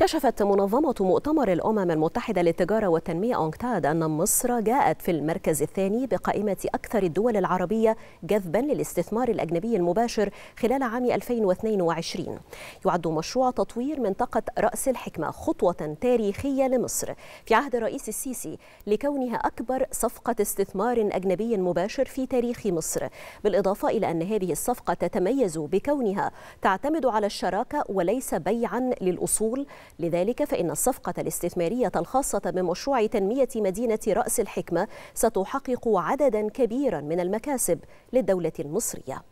كشفت منظمة مؤتمر الأمم المتحدة للتجارة والتنمية أونكتاد أن مصر جاءت في المركز الثاني بقائمة أكثر الدول العربية جذبا للاستثمار الأجنبي المباشر خلال عام 2022 يعد مشروع تطوير منطقة رأس الحكمة خطوة تاريخية لمصر في عهد الرئيس السيسي لكونها أكبر صفقة استثمار أجنبي مباشر في تاريخ مصر بالإضافة إلى أن هذه الصفقة تتميز بكونها تعتمد على الشراكة وليس بيعا للأصول لذلك فإن الصفقة الاستثمارية الخاصة بمشروع تنمية مدينة رأس الحكمة ستحقق عددا كبيرا من المكاسب للدولة المصرية